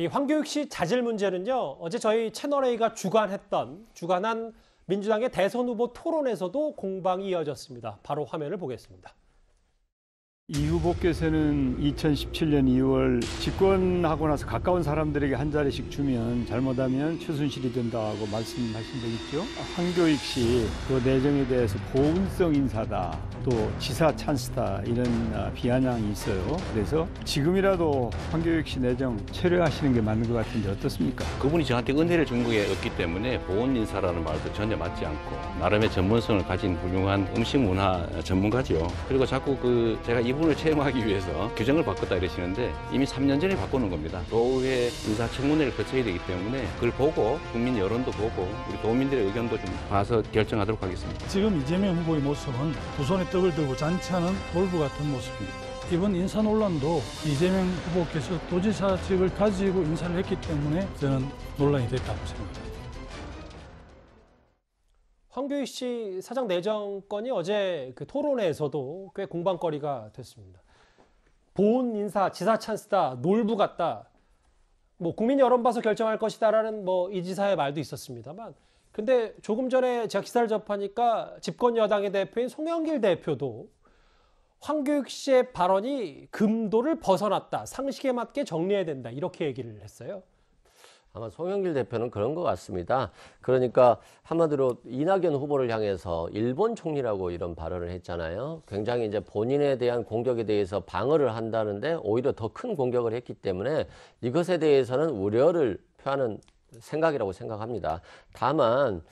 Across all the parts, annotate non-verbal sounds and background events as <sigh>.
이 황교익 씨 자질 문제는요. 어제 저희 채널A가 주관했던 주관한 민주당의 대선 후보 토론에서도 공방이 이어졌습니다. 바로 화면을 보겠습니다. 이 후보께서는 2017년 2월 집권하고 나서 가까운 사람들에게 한 자리씩 주면 잘못하면 최순실이 된다고 말씀하신 적 있죠. 황교익 씨, 그 내정에 대해서 고운성 인사다, 또 지사 찬스다 이런 아, 비아냥이 있어요. 그래서 지금이라도 황교익 씨 내정 철회하시는 게 맞는 것 같은데 어떻습니까? 그분이 저한테 은혜를 준 게 없기 때문에 보훈 인사라는 말도 전혀 맞지 않고 나름의 전문성을 가진 훌륭한 음식 문화 전문가죠. 그리고 자꾸 그 제가 이분 부분을 체험하기 위해서 규정을 바꿨다 이러시는데 이미 3년 전에 바꾸는 겁니다. 노후에 인사청문회를 거쳐야 되기 때문에 그걸 보고 국민 여론도 보고 우리 도민들의 의견도 좀 봐서 결정하도록 하겠습니다. 지금 이재명 후보의 모습은 두 손에 떡을 들고 잔치하는 돌부 같은 모습입니다. 이번 인사 논란도 이재명 후보께서 도지사직을 가지고 인사를 했기 때문에 저는 논란이 됐다고 생각합니다. 황교익 씨 사장 내정 권이 어제 그 토론회에서도 꽤 공방거리가 됐습니다. 보훈 인사 지사 찬스다 놀부 같다 뭐 국민 여론 봐서 결정할 것이다라는 뭐이 지사의 말도 있었습니다만 근데 조금 전에 제가 기사를 접하니까 집권 여당의 대표인 송영길 대표도 황교익 씨의 발언이 금도를 벗어났다 상식에 맞게 정리해야 된다 이렇게 얘기를 했어요. 아마 송영길 대표는 그런 것 같습니다. 그러니까 한마디로 이낙연 후보를 향해서 일본 총리라고 이런 발언을 했잖아요. 굉장히 이제 본인에 대한 공격에 대해서 방어를 한다는데 오히려 더 큰 공격을 했기 때문에 이것에 대해서는 우려를 표하는 생각이라고 생각합니다. 다만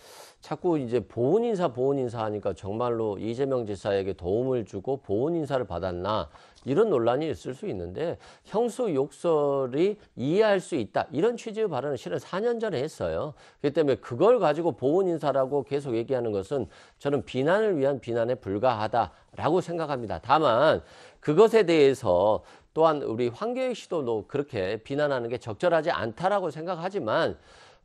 자꾸 이제 보훈 인사 보훈 인사 하니까 정말로 이재명 지사에게 도움을 주고 보훈 인사를 받았나 이런 논란이 있을 수 있는데 형수 욕설이 이해할 수 있다 이런 취지의 발언을 실은 4년 전에 했어요. 그렇기 때문에 그걸 가지고 보훈 인사라고 계속 얘기하는 것은 저는 비난을 위한 비난에 불과하다라고 생각합니다. 다만 그것에 대해서 또한 우리 황교익 씨도 뭐 그렇게 비난하는 게 적절하지 않다라고 생각하지만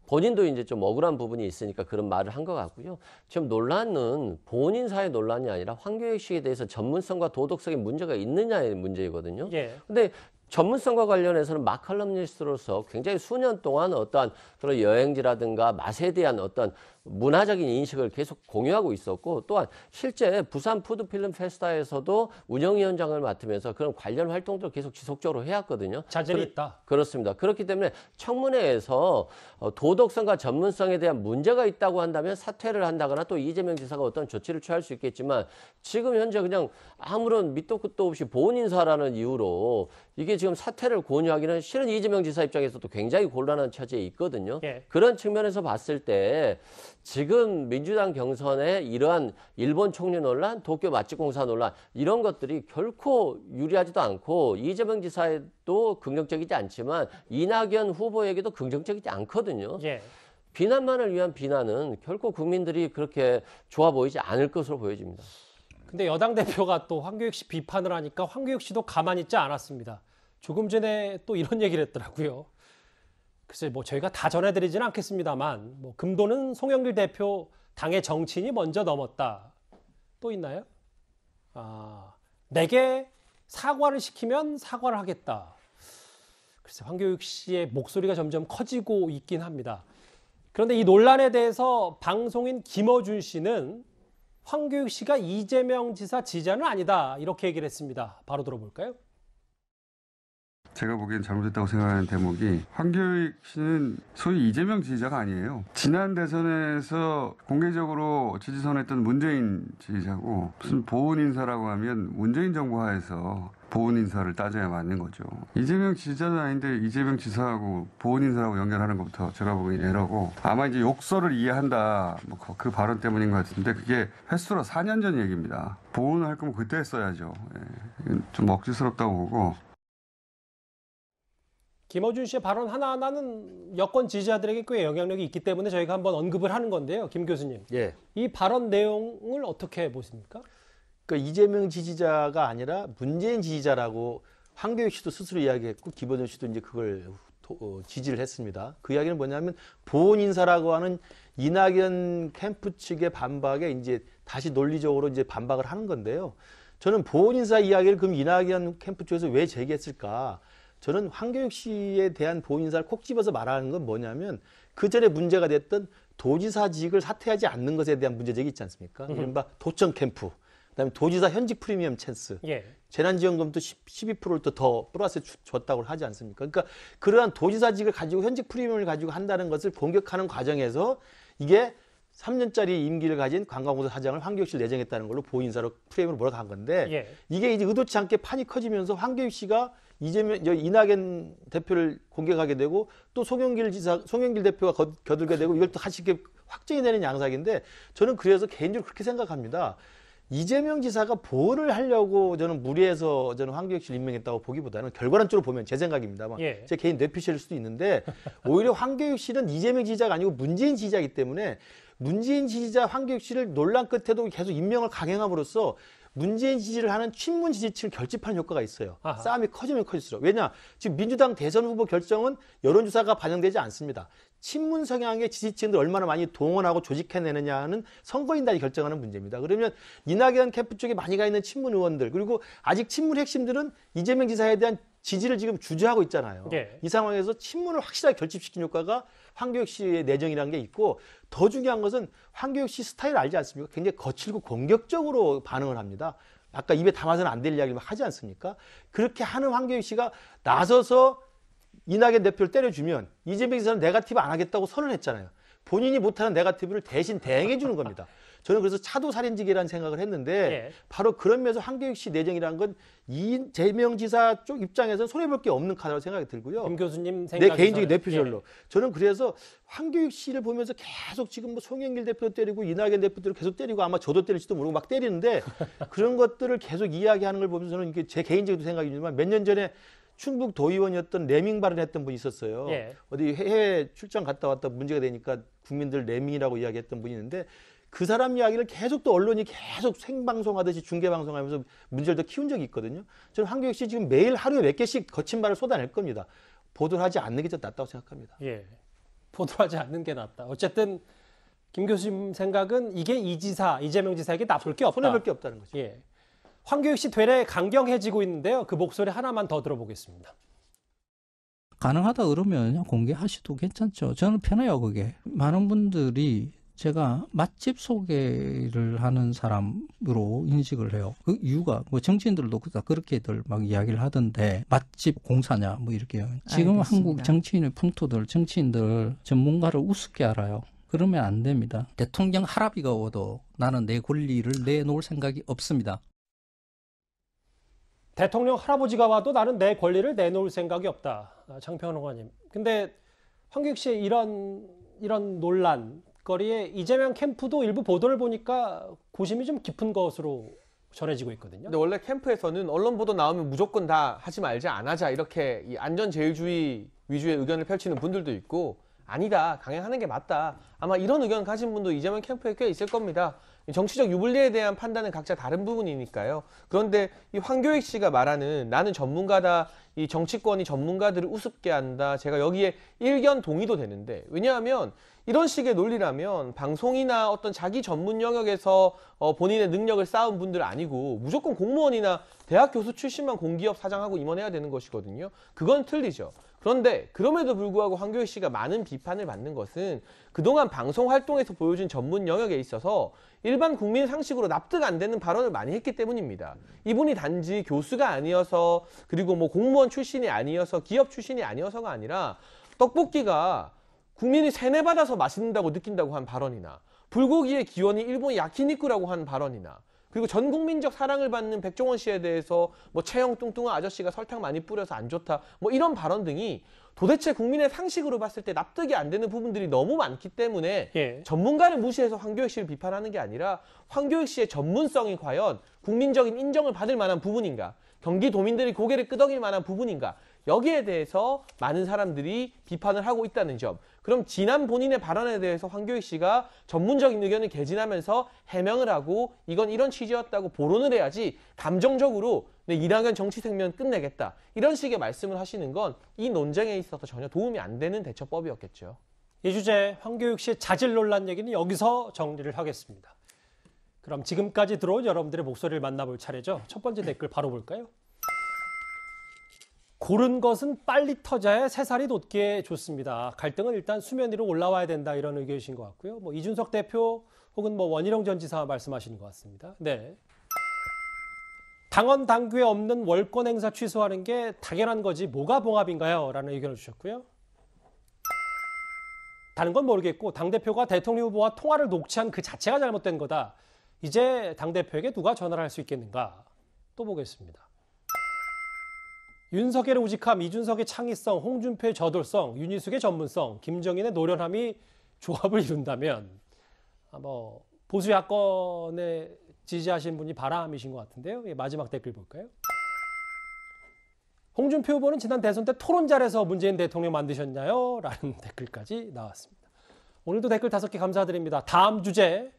본인도 이제 좀 억울한 부분이 있으니까 그런 말을 한 것 같고요. 지금 논란은 본인 사회 논란이 아니라 황교익 씨에 대해서 전문성과 도덕성인 문제가 있느냐의 문제이거든요. 예. 근데 전문성과 관련해서는 마칼럼니스트로서 굉장히 수년 동안 어떠한 그런 여행지라든가 맛에 대한 어떤 문화적인 인식을 계속 공유하고 있었고 또한 실제 부산 푸드필름 페스타에서도 운영위원장을 맡으면서 그런 관련 활동도 계속 지속적으로 해왔거든요. 자질이 그, 있다. 그렇습니다. 그렇기 때문에 청문회에서 어, 도덕성과 전문성에 대한 문제가 있다고 한다면 사퇴를 한다거나 또 이재명 지사가 어떤 조치를 취할 수 있겠지만 지금 현재 그냥 아무런 밑도 끝도 없이 보훈 인사라는 이유로 이게 지금 사퇴를 권유하기는 실은 이재명 지사 입장에서도 굉장히 곤란한 처지에 있거든요. 예. 그런 측면에서 봤을 때 지금 민주당 경선에 이러한 일본 총리 논란, 도쿄 맛집 공사 논란 이런 것들이 결코 유리하지도 않고 이재명 지사에도 긍정적이지 않지만 이낙연 후보에게도 긍정적이지 않거든요. 예. 비난만을 위한 비난은 결코 국민들이 그렇게 좋아 보이지 않을 것으로 보여집니다. 근데 여당 대표가 또 황교익 씨 비판을 하니까 황교익 씨도 가만히 있지 않았습니다. 조금 전에 또 이런 얘기를 했더라고요. 글쎄 뭐 저희가 다 전해드리지는 않겠습니다만 뭐 금도는 송영길 대표 당의 정치인이 먼저 넘었다. 또 있나요? 아 내게 사과를 시키면 사과를 하겠다. 글쎄 황교익 씨의 목소리가 점점 커지고 있긴 합니다. 그런데 이 논란에 대해서 방송인 김어준 씨는 황교육 씨가 이재명 지사 지자는 아니다 이렇게 얘기를 했습니다. 바로 들어볼까요? 제가 보기엔 잘못됐다고 생각하는 대목이 황교익 씨는 소위 이재명 지지자가 아니에요. 지난 대선에서 공개적으로 지지 선했던 문재인 지지자고 무슨 보훈 인사라고 하면 문재인 정부 하에서 보훈 인사를 따져야 맞는 거죠. 이재명 지지자는 아닌데 이재명 지사하고 보훈 인사라고 연결하는 것부터 제가 보기엔 에러고 아마 이제 욕설을 이해한다 뭐그 그 발언 때문인 것 같은데 그게 횟수로 4년 전 얘기입니다. 보훈을 할 거면 그때 했어야죠. 예. 좀 억지스럽다고 보고 김어준 씨의 발언 하나하나는 여권 지지자들에게 꽤 영향력이 있기 때문에 저희가 한번 언급을 하는 건데요. 김 교수님. 예. 이 발언 내용을 어떻게 보십니까? 그 이재명 지지자가 아니라 문재인 지지자라고 황교익 씨도 스스로 이야기했고 김어준 씨도 이제 그걸 어, 지지를 했습니다. 그 이야기는 뭐냐면 보훈 인사라고 하는 이낙연 캠프 측의 반박에 이제 다시 논리적으로 이제 반박을 하는 건데요. 저는 보훈 인사 이야기를 그럼 이낙연 캠프 쪽에서 왜 제기했을까? 저는 황교육 씨에 대한 보인사를 콕 집어서 말하는 건 뭐냐면 그 전에 문제가 됐던 도지사직을 사퇴하지 않는 것에 대한 문제제기 있지 않습니까? 음. 이른바 도청 캠프, 그다음에 도지사 현직 프리미엄 찬스, 예. 재난지원금도 12%를 또더 플러스 줬다고 하지 않습니까? 그러니까 그러한 도지사직을 가지고 현직 프리미엄을 가지고 한다는 것을 공격하는 과정에서 이게 3년짜리 임기를 가진 관광공사 사장을 황교익 씨를 내정했다는 걸로 보인사로 프레임으로 몰아간 건데 예. 이게 이제 의도치 않게 판이 커지면서 황교익 씨가 이재명 이낙연 대표를 공격하게 되고 또 송영길 지사 송영길 대표가 거, 겨들게 되고 이걸 또 하시게 확정이 되는 양상인데 저는 그래서 개인적으로 그렇게 생각합니다. 이재명 지사가 보호를 하려고 저는 무리해서 저는 황교익 씨를 임명했다고 보기보다는 결과론적으로 보면 제 생각입니다만 예. 제 개인 뇌피셜일 수도 있는데 오히려 황교익 씨는 이재명 지자가 아니고 문재인 지지자이기 때문에 문재인 지지자 황교익 씨를 논란 끝에도 계속 임명을 강행함으로써 문재인 지지를 하는 친문 지지층을 결집하는 효과가 있어요. 아하. 싸움이 커지면 커질수록. 왜냐? 지금 민주당 대선 후보 결정은 여론조사가 반영되지 않습니다. 친문 성향의 지지층들 얼마나 많이 동원하고 조직해내느냐는 선거인단이 결정하는 문제입니다. 그러면 이낙연 캠프 쪽에 많이 가 있는 친문 의원들 그리고 아직 친문 핵심들은 이재명 지사에 대한 지지를 지금 주저하고 있잖아요. 예. 이 상황에서 친문을 확실하게 결집시킨 효과가 황교익 씨의 내정이라는 게 있고 더 중요한 것은 황교익 씨 스타일 알지 않습니까? 굉장히 거칠고 공격적으로 반응을 합니다. 아까 입에 담아서는 안 될 이야기를 하지 않습니까? 그렇게 하는 황교익 씨가 나서서 이낙연 대표를 때려주면 이재명 지사는 네가티브 안 하겠다고 선언했잖아요. 본인이 못하는 네가티브를 대신 대행해 주는 겁니다. 저는 그래서 차도 살인직이라는 생각을 했는데 예. 바로 그런 면에서 한교육 씨 내정이라는 건 이재명 인 지사 쪽 입장에서는 손해볼 게 없는 카드라고 생각이 들고요. 김 교수님 생각내 개인적인 내 표절로. 예. 저는 그래서 한교육 씨를 보면서 계속 지금 뭐 송영길 대표도 때리고 이낙연 대표도 계속 때리고 아마 저도 때릴지도 모르고 막 때리는데 그런 것들을 계속 이야기하는 걸 보면서는 이게 제 개인적인 생각이지만 몇 년 전에 충북 도의원이었던 레밍 발언했던 분이 있었어요. 예. 어디 해외 출장 갔다 왔다 문제가 되니까 국민들 레밍이라고 이야기했던 분이 있는데 그 사람 이야기를 계속 또 언론이 계속 생방송하듯이 중계방송하면서 문제를 더 키운 적이 있거든요. 저는 황교익 씨 지금 매일 하루에 몇 개씩 거친 말을 쏟아낼 겁니다. 보도를 하지 않는 게더 낫다고 생각합니다. 예. 보도하지 를 않는 게 낫다. 어쨌든 김 교수님 생각은 이게 이 지사, 이재명 지사에게 나쁠 게 없다. 손해볼 게 없다는 거죠. 예. 황교익 씨 되레 강경해지고 있는데요. 그 목소리 하나만 더 들어보겠습니다. 가능하다 그러면 공개하셔도 괜찮죠. 저는 편해요, 그게. 많은 분들이 제가 맛집 소개를 하는 사람으로 인식을 해요. 그 이유가 뭐 정치인들도 다 그- 그렇게들 막 이야기를 하던데 맛집 공사냐 뭐 이렇게 지금 알겠습니다. 한국 정치인의 풍토들 정치인들 전문가를 우습게 알아요. 그러면 안 됩니다. 대통령 하라비가 오도 나는 내 권리를 내놓을 생각이 없습니다. 대통령 할아버지가 와도 나는 내 권리를 내놓을 생각이 없다. 아, 장평원 의원님. 근데 황교익 씨의 이런 이런 논란거리에 이재명 캠프도 일부 보도를 보니까 고심이 좀 깊은 것으로 전해지고 있거든요. 근데 원래 캠프에서는 언론 보도 나오면 무조건 다 하지 말자 안 하자 이렇게 이 안전 제일주의 위주의 의견을 펼치는 분들도 있고 아니다 강행하는 게 맞다 아마 이런 의견 가진 분도 이재명 캠프에 꽤 있을 겁니다. 정치적 유불리에 대한 판단은 각자 다른 부분이니까요. 그런데 이 황교익 씨가 말하는 나는 전문가다, 이 정치권이 전문가들을 우습게 한다. 제가 여기에 일견 동의도 되는데 왜냐하면 이런 식의 논리라면 방송이나 어떤 자기 전문 영역에서 어, 본인의 능력을 쌓은 분들 아니고 무조건 공무원이나 대학 교수 출신만 공기업 사장하고 임원해야 되는 것이거든요. 그건 틀리죠. 그런데 그럼에도 불구하고 황교익 씨가 많은 비판을 받는 것은 그동안 방송 활동에서 보여준 전문 영역에 있어서 일반 국민 상식으로 납득 안 되는 발언을 많이 했기 때문입니다. 이분이 단지 교수가 아니어서 그리고 뭐 공무원 출신이 아니어서 기업 출신이 아니어서가 아니라 떡볶이가 국민이 세뇌받아서 맛있는다고 느낀다고 한 발언이나 불고기의 기원이 일본 야키니쿠라고 한 발언이나 그리고 전 국민적 사랑을 받는 백종원 씨에 대해서 뭐 체형 뚱뚱한 아저씨가 설탕 많이 뿌려서 안 좋다 뭐 이런 발언 등이 도대체 국민의 상식으로 봤을 때 납득이 안 되는 부분들이 너무 많기 때문에 예. 전문가를 무시해서 황교익 씨를 비판하는 게 아니라 황교익 씨의 전문성이 과연 국민적인 인정을 받을 만한 부분인가 경기도민들이 고개를 끄덕일 만한 부분인가 여기에 대해서 많은 사람들이 비판을 하고 있다는 점 그럼 지난 본인의 발언에 대해서 황교익 씨가 전문적인 의견을 개진하면서 해명을 하고 이건 이런 취지였다고 보론을 해야지 감정적으로 내 이낙연 정치 생명 끝내겠다 이런 식의 말씀을 하시는 건 이 논쟁에 있어서 전혀 도움이 안 되는 대처법이었겠죠. 이 주제 황교익 씨의 자질 논란 얘기는 여기서 정리를 하겠습니다. 그럼 지금까지 들어온 여러분들의 목소리를 만나볼 차례죠. 첫 번째 댓글 바로 볼까요? 고른 것은 빨리 터져야 새살이 돋게 좋습니다. 갈등은 일단 수면 위로 올라와야 된다 이런 의견이신 것 같고요. 뭐 이준석 대표 혹은 뭐 원희룡 전 지사 말씀하시는 것 같습니다. 네. 당원 당규에 없는 월권 행사 취소하는 게 당연한 거지 뭐가 봉합인가요? 라는 의견을 주셨고요. 다른 건 모르겠고 당대표가 대통령 후보와 통화를 녹취한 그 자체가 잘못된 거다. 이제 당대표에게 누가 전화를 할 수 있겠는가? 또 보겠습니다. 윤석열의 우직함, 이준석의 창의성, 홍준표의 저돌성, 윤희숙의 전문성, 김정인의 노련함이 조합을 이룬다면 뭐 보수 야권에 지지하신 분이 바람이신 것 같은데요. 예, 마지막 댓글 볼까요? 홍준표 후보는 지난 대선 때 토론 잘해서 문재인 대통령 만드셨나요? 라는 <laughs> 댓글까지 나왔습니다. 오늘도 댓글 다섯 개 감사드립니다. 다음 주제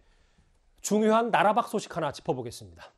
중요한 나라박 소식 하나 짚어보겠습니다.